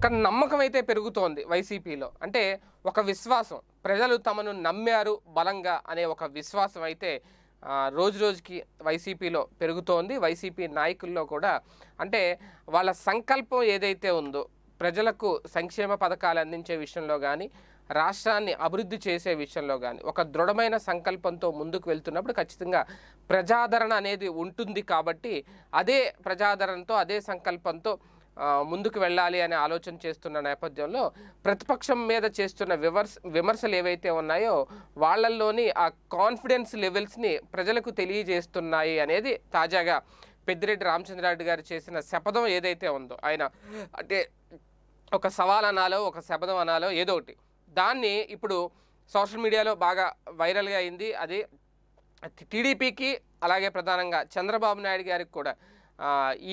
ఒక నమ్మకం అయితే పెరుగుతోంది వైసీపీలో అంటే ఒక విశ్వాసం ప్రజలు తమను నమ్మారు బలంగా అనే ఒక విశ్వాసం అయితే రోజు రోజుకి వైసీపీలో పెరుగుతోంది వైసీపీ నాయకుల్లో కూడా అంటే వాళ్ళ సంకల్పం ఏదైతే ఉందో ప్రజలకు సంక్షేమ పథకాలు అందించే విషయంలో కానీ రాష్ట్రాన్ని అభివృద్ధి చేసే విషయంలో కానీ ఒక దృఢమైన సంకల్పంతో ముందుకు వెళ్తున్నప్పుడు ఖచ్చితంగా ప్రజాదరణ అనేది ఉంటుంది కాబట్టి అదే ప్రజాదరణతో అదే సంకల్పంతో ముందుకు వెళ్ళాలి అనే ఆలోచన చేస్తున్న నేపథ్యంలో ప్రతిపక్షం మీద చేస్తున్న విమర్శ విమర్శలు ఏవైతే ఉన్నాయో వాళ్ళల్లోని ఆ కాన్ఫిడెన్స్ లెవెల్స్ని ప్రజలకు తెలియజేస్తున్నాయి అనేది తాజాగా పెద్దిరెడ్డి రామచంద్రారెడ్డి గారు చేసిన శపథం ఏదైతే ఉందో ఆయన అంటే ఒక సవాల్ అనాలో ఒక శపథం అనాలో ఏదో ఒకటి దాన్ని ఇప్పుడు సోషల్ మీడియాలో బాగా వైరల్గా అయింది అది టీడీపీకి అలాగే ప్రధానంగా చంద్రబాబు నాయుడు గారికి కూడా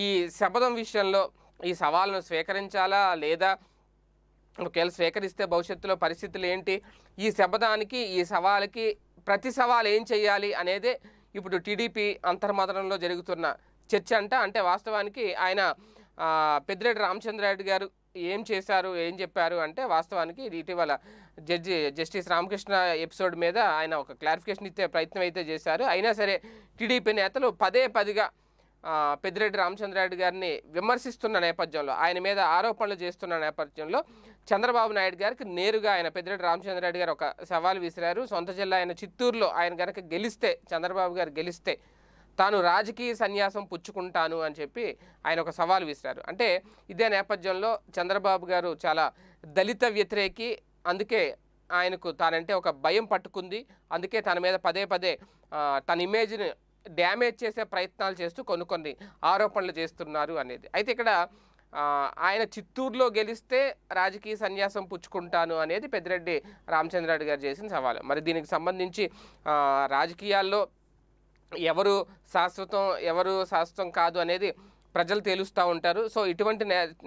ఈ శపథం విషయంలో ఈ సవాళ్ళను స్వీకరించాలా లేదా ఒకవేళ స్వీకరిస్తే భవిష్యత్తులో పరిస్థితులు ఏంటి ఈ శబ్దానికి ఈ సవాల్కి ప్రతి సవాల్ ఏం చేయాలి అనేదే ఇప్పుడు టీడీపీ అంతర్మదనంలో జరుగుతున్న చర్చ అంట అంటే వాస్తవానికి ఆయన పెద్దిరెడ్డి రెడ్డి గారు ఏం చేశారు ఏం చెప్పారు అంటే వాస్తవానికి ఇటీవల జడ్జి జస్టిస్ రామకృష్ణ ఎపిసోడ్ మీద ఆయన ఒక క్లారిఫికేషన్ ఇచ్చే ప్రయత్నం అయితే చేశారు అయినా సరే టీడీపీ నేతలు పదే పదిగా పెద్దిరెడ్డి రామచంద్రారెడ్డి గారిని విమర్శిస్తున్న నేపథ్యంలో ఆయన మీద ఆరోపణలు చేస్తున్న నేపథ్యంలో చంద్రబాబు నాయుడు గారికి నేరుగా ఆయన పెద్దిరెడ్డి రామచంద్రారెడ్డి గారు ఒక సవాల్ విసిరారు సొంత జిల్లా ఆయన చిత్తూరులో ఆయన కనుక గెలిస్తే చంద్రబాబు గారు గెలిస్తే తాను రాజకీయ సన్యాసం పుచ్చుకుంటాను అని చెప్పి ఆయన ఒక సవాల్ విసిరారు అంటే ఇదే నేపథ్యంలో చంద్రబాబు గారు చాలా దళిత వ్యతిరేకి అందుకే ఆయనకు తానంటే ఒక భయం పట్టుకుంది అందుకే తన మీద పదే పదే తన ఇమేజ్ని డ్యామేజ్ చేసే ప్రయత్నాలు చేస్తూ కొన్ని కొన్ని ఆరోపణలు చేస్తున్నారు అనేది అయితే ఇక్కడ ఆయన చిత్తూరులో గెలిస్తే రాజకీయ సన్యాసం పుచ్చుకుంటాను అనేది పెద్దిరెడ్డి రామచంద్రారెడ్డి గారు చేసిన సవాలు మరి దీనికి సంబంధించి రాజకీయాల్లో ఎవరు శాశ్వతం ఎవరు శాశ్వతం కాదు అనేది ప్రజలు తేలుస్తూ ఉంటారు సో ఇటువంటి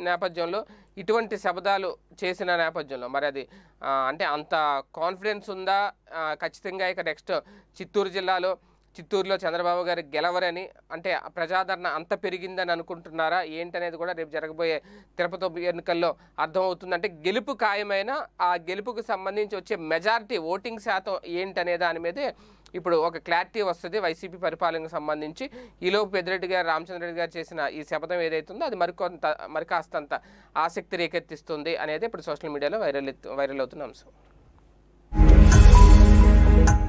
నేపథ్యంలో ఇటువంటి శబదాలు చేసిన నేపథ్యంలో మరి అది అంటే అంత కాన్ఫిడెన్స్ ఉందా ఖచ్చితంగా ఇక నెక్స్ట్ చిత్తూరు జిల్లాలో చిత్తూరులో చంద్రబాబు గారు గెలవరని అంటే ప్రజాదరణ అంత పెరిగిందని అనుకుంటున్నారా ఏంటనేది కూడా రేపు జరగబోయే తిరుపతి ఎన్నికల్లో అంటే గెలుపు ఖాయమైన ఆ గెలుపుకు సంబంధించి వచ్చే మెజారిటీ ఓటింగ్ శాతం ఏంటనే దాని మీదే ఇప్పుడు ఒక క్లారిటీ వస్తుంది వైసీపీ పరిపాలనకు సంబంధించి ఈలోపు పెద్దిరెడ్డి గారు రామచంద్రరెడ్డి గారు చేసిన ఈ శపథం ఏదైతుందో అది మరికొంత మరి కాస్తంత ఆసక్తి రేకెత్తిస్తుంది అనేది ఇప్పుడు సోషల్ మీడియాలో వైరల్ వైరల్ అవుతున్న అంశం